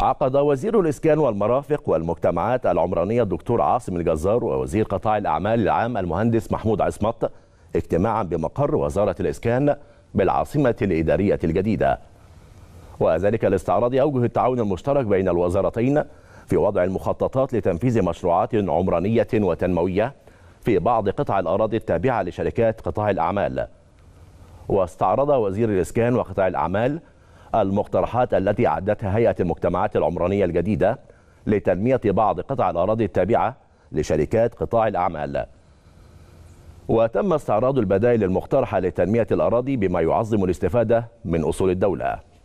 عقد وزير الإسكان والمرافق والمجتمعات العمرانية الدكتور عاصم الجزار ووزير قطاع الأعمال العام المهندس محمود عصمت اجتماعا بمقر وزارة الإسكان بالعاصمة الإدارية الجديدة وذلك لاستعراض أوجه التعاون المشترك بين الوزارتين في وضع المخططات لتنفيذ مشروعات عمرانية وتنموية في بعض قطع الأراضي التابعة لشركات قطاع الأعمال واستعرض وزير الإسكان وقطاع الأعمال المقترحات التي أعدتها هيئة المجتمعات العمرانية الجديدة لتنمية بعض قطع الأراضي التابعة لشركات قطاع الأعمال وتم استعراض البدائل المقترحة لتنمية الأراضي بما يعظم الاستفادة من أصول الدولة